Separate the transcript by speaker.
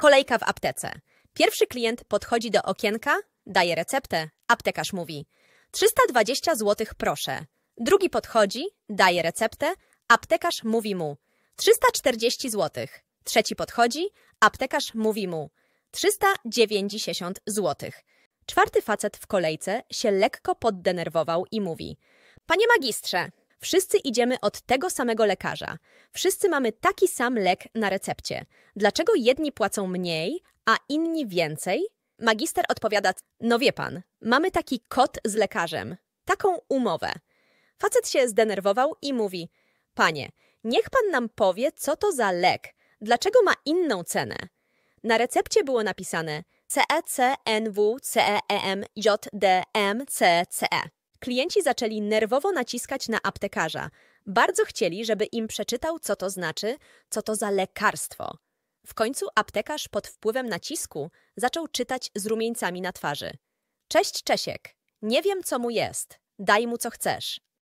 Speaker 1: Kolejka w aptece. Pierwszy klient podchodzi do okienka, daje receptę. Aptekarz mówi 320 zł proszę. Drugi podchodzi, daje receptę. Aptekarz mówi mu 340 zł. Trzeci podchodzi, aptekarz mówi mu 390 zł. Czwarty facet w kolejce się lekko poddenerwował i mówi Panie magistrze, Wszyscy idziemy od tego samego lekarza. Wszyscy mamy taki sam lek na recepcie. Dlaczego jedni płacą mniej, a inni więcej? Magister odpowiada, no wie pan, mamy taki kot z lekarzem, taką umowę. Facet się zdenerwował i mówi, panie, niech pan nam powie, co to za lek, dlaczego ma inną cenę. Na recepcie było napisane CECNWCEMJDMCCE. Klienci zaczęli nerwowo naciskać na aptekarza. Bardzo chcieli, żeby im przeczytał, co to znaczy, co to za lekarstwo. W końcu aptekarz pod wpływem nacisku zaczął czytać z rumieńcami na twarzy. Cześć Czesiek, nie wiem co mu jest, daj mu co chcesz.